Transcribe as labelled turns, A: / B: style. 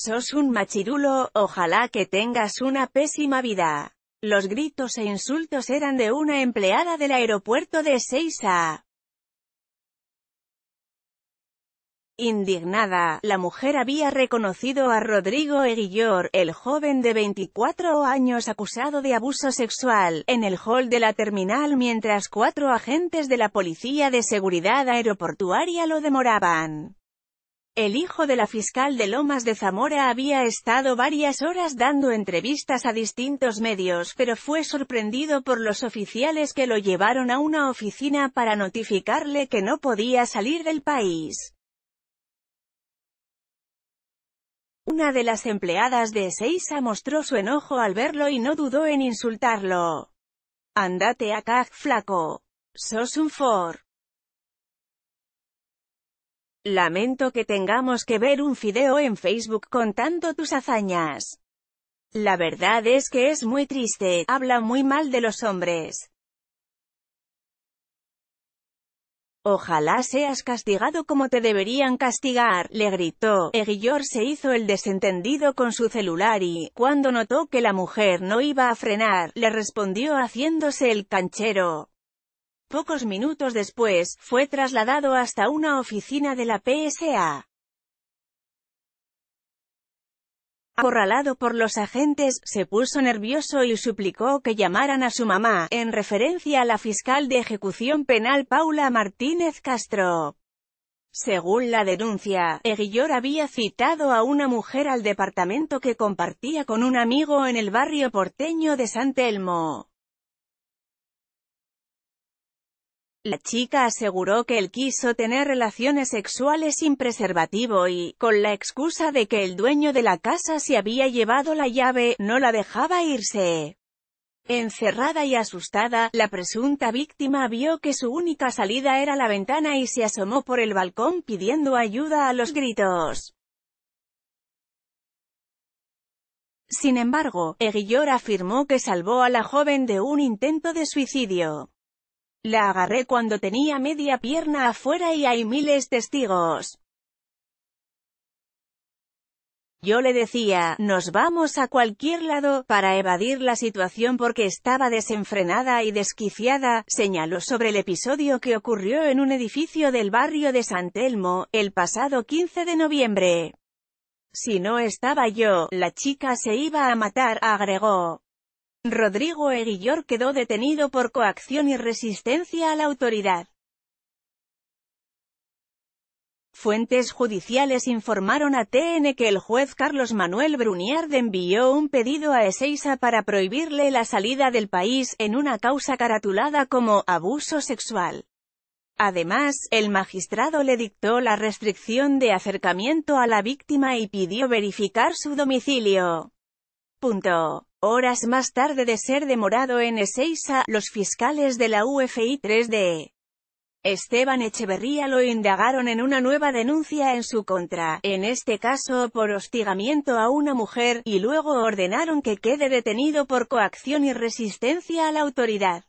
A: Sos un machirulo, ojalá que tengas una pésima vida. Los gritos e insultos eran de una empleada del aeropuerto de Seiza. Indignada, la mujer había reconocido a Rodrigo Eguillor, el joven de 24 años acusado de abuso sexual, en el hall de la terminal mientras cuatro agentes de la Policía de Seguridad Aeroportuaria lo demoraban. El hijo de la fiscal de Lomas de Zamora había estado varias horas dando entrevistas a distintos medios pero fue sorprendido por los oficiales que lo llevaron a una oficina para notificarle que no podía salir del país. Una de las empleadas de Seiza mostró su enojo al verlo y no dudó en insultarlo. Andate acá, flaco. Sos un for. Lamento que tengamos que ver un fideo en Facebook contando tus hazañas. La verdad es que es muy triste, habla muy mal de los hombres. Ojalá seas castigado como te deberían castigar, le gritó. Eguillor se hizo el desentendido con su celular y, cuando notó que la mujer no iba a frenar, le respondió haciéndose el canchero. Pocos minutos después, fue trasladado hasta una oficina de la PSA. Acorralado por los agentes, se puso nervioso y suplicó que llamaran a su mamá, en referencia a la fiscal de ejecución penal Paula Martínez Castro. Según la denuncia, Eguillor había citado a una mujer al departamento que compartía con un amigo en el barrio porteño de San Telmo. La chica aseguró que él quiso tener relaciones sexuales sin preservativo y, con la excusa de que el dueño de la casa se había llevado la llave, no la dejaba irse. Encerrada y asustada, la presunta víctima vio que su única salida era la ventana y se asomó por el balcón pidiendo ayuda a los gritos. Sin embargo, Eguillor afirmó que salvó a la joven de un intento de suicidio. La agarré cuando tenía media pierna afuera y hay miles testigos. Yo le decía, nos vamos a cualquier lado, para evadir la situación porque estaba desenfrenada y desquiciada, señaló sobre el episodio que ocurrió en un edificio del barrio de San Telmo, el pasado 15 de noviembre. Si no estaba yo, la chica se iba a matar, agregó. Rodrigo Eguillor quedó detenido por coacción y resistencia a la autoridad. Fuentes judiciales informaron a TN que el juez Carlos Manuel Bruniard envió un pedido a Ezeiza para prohibirle la salida del país, en una causa caratulada como «abuso sexual». Además, el magistrado le dictó la restricción de acercamiento a la víctima y pidió verificar su domicilio. Punto. Horas más tarde de ser demorado en Ezeiza, los fiscales de la UFI 3D Esteban Echeverría lo indagaron en una nueva denuncia en su contra, en este caso por hostigamiento a una mujer, y luego ordenaron que quede detenido por coacción y resistencia a la autoridad.